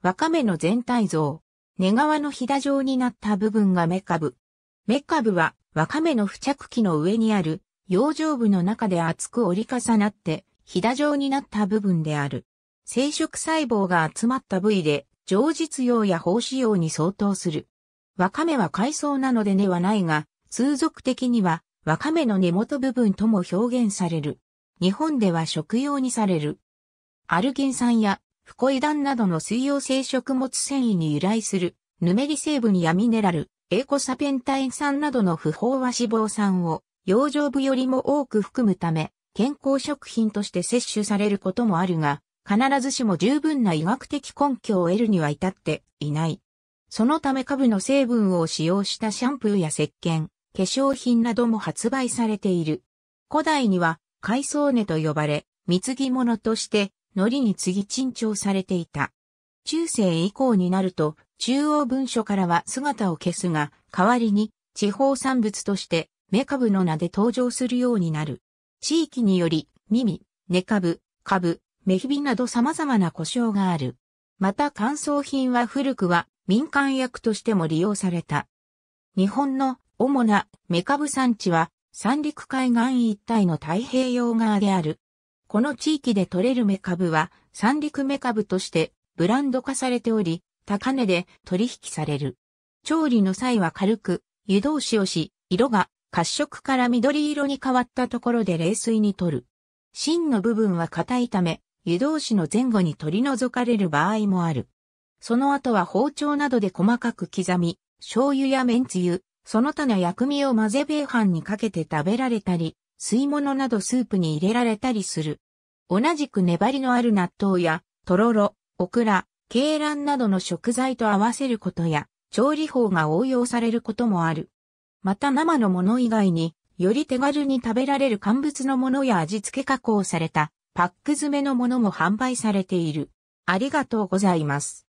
わかめの全体像。根側のひだ状になった部分がメカブ。メカブは、わかめの付着器の上にある、養生部の中で厚く折り重なって、ひだ状になった部分である。生殖細胞が集まった部位で、常実用や胞子用に相当する。わかめは海藻なので根はないが、通俗的には、わかめの根元部分とも表現される。日本では食用にされる。アルギン酸やフコイダンなどの水溶性食物繊維に由来する、ヌメリ成分やミネラル、エコサペンタエン酸などの不飽和脂肪酸を、養生部よりも多く含むため、健康食品として摂取されることもあるが、必ずしも十分な医学的根拠を得るには至っていない。そのため株の成分を使用したシャンプーや石鹸、化粧品なども発売されている。古代には海藻根と呼ばれ、貢ぎ物としてのりに次陳調されていた。中世以降になると、中央文書からは姿を消すが、代わりに地方産物としてメカブの名で登場するようになる。地域により、耳、ネカブ、カブ、メヒビなど様々な故障がある。また乾燥品は古くは民間薬としても利用された。日本の主なメカブ産地は三陸海岸一帯の太平洋側である。この地域で採れるメカブは三陸メカブとしてブランド化されており、高値で取引される。調理の際は軽く湯通しをし、色が褐色から緑色に変わったところで冷水に取る。芯の部分は硬いため、湯通しの前後に取り除かれる場合もある。その後は包丁などで細かく刻み、醤油や麺つゆ、その他の薬味を混ぜ米飯にかけて食べられたり、吸い物などスープに入れられたりする。同じく粘りのある納豆や、とろろ、オクラ、鶏卵などの食材と合わせることや、調理法が応用されることもある。また生のもの以外に、より手軽に食べられる乾物のものや味付け加工されたパック詰めのものも販売されている。ありがとうございます。